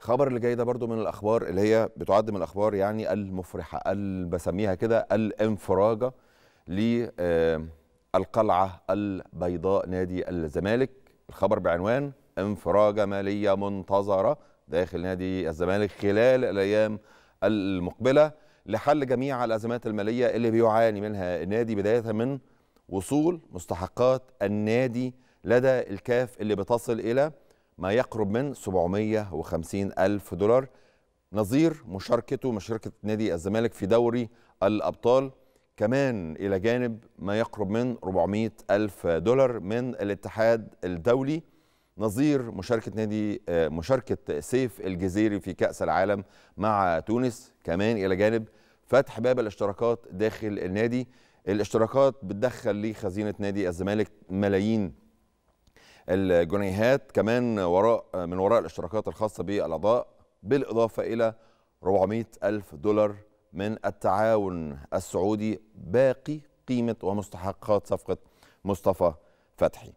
الخبر اللي جاي ده برضو من الاخبار اللي هي بتعد من الاخبار يعني المفرحه بسميها كده الانفراجه للقلعه آه، البيضاء نادي الزمالك الخبر بعنوان انفراجه ماليه منتظره داخل نادي الزمالك خلال الايام المقبله لحل جميع الازمات الماليه اللي بيعاني منها النادي بدايه من وصول مستحقات النادي لدى الكاف اللي بتصل الى ما يقرب من 750 ألف دولار نظير مشاركته مشاركة نادي الزمالك في دوري الأبطال كمان إلى جانب ما يقرب من 400 ألف دولار من الاتحاد الدولي نظير مشاركة نادي مشاركة سيف الجزيري في كأس العالم مع تونس كمان إلى جانب فتح باب الاشتراكات داخل النادي الاشتراكات بتدخل لخزينة نادي الزمالك ملايين الجنيهات كمان وراء من وراء الاشتراكات الخاصة بالأعضاء بالإضافة إلى 400 ألف دولار من التعاون السعودي باقي قيمة ومستحقات صفقة مصطفى فتحي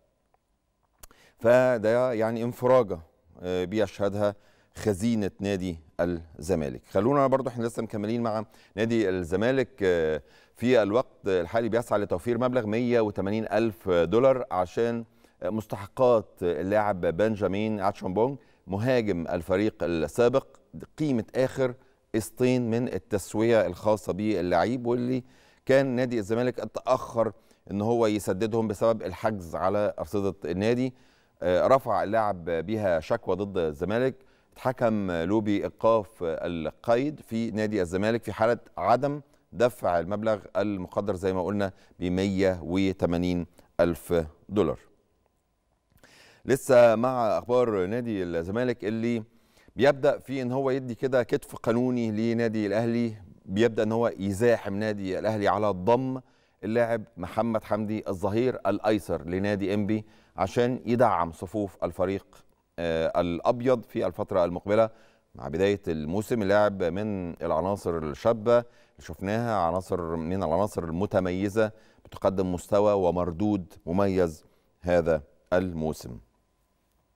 فده يعني انفراجة آه، بيشهدها خزينة نادي الزمالك خلونا برضو احنا لسه مكملين مع نادي الزمالك آه، في الوقت الحالي بيسعى لتوفير مبلغ 180 ألف دولار عشان مستحقات اللاعب بنجامين اتشامبونج مهاجم الفريق السابق قيمه اخر قسطين من التسويه الخاصه باللعيب واللي كان نادي الزمالك اتاخر ان هو يسددهم بسبب الحجز على ارصده النادي آه، رفع اللاعب بها شكوى ضد الزمالك اتحكم له بايقاف القيد في نادي الزمالك في حاله عدم دفع المبلغ المقدر زي ما قلنا ب 180 الف دولار لسه مع اخبار نادي الزمالك اللي بيبدا في ان هو يدي كده كتف قانوني لنادي الاهلي بيبدا ان هو يزاحم نادي الاهلي على ضم اللاعب محمد حمدي الظهير الايسر لنادي انبي عشان يدعم صفوف الفريق آه، الابيض في الفتره المقبله مع بدايه الموسم اللاعب من العناصر الشابه اللي شفناها عناصر من العناصر المتميزه بتقدم مستوى ومردود مميز هذا الموسم